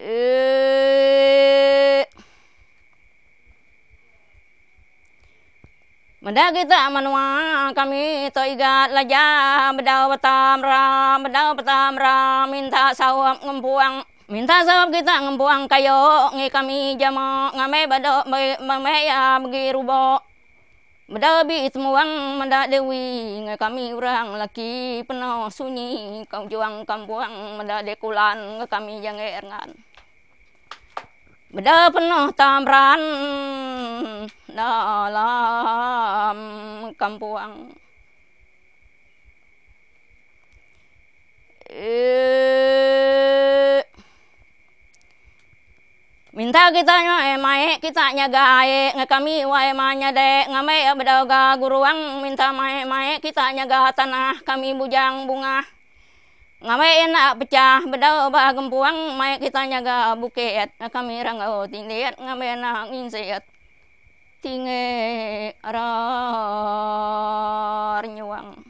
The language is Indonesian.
Eh. Mada kita manua kami to igat laja bedaw petam ram bedaw petam ram minta sawap ngembuang minta sawap kita ngembuang kayo ngi kami jamo ngame bado mame ya begi rubo Mada bi itmuang mendak dewi ngi kami orang laki penuh sunyi kau juang kampuang mada dekulan ngi kami jangan Beda penuh tamran dalam kampuang. Eh. Minta kita nyai mai kita nyaga ae ngekami wae manya de ngame ya ga guruang minta mai mai kita nyaga tanah kami bujang bunga ngawai ah, na pecah bedaw ba gempuang may kita nyaga buket na ah, kamera nga tindiat ngawai na angin ah, sehat, tinge arar nyuang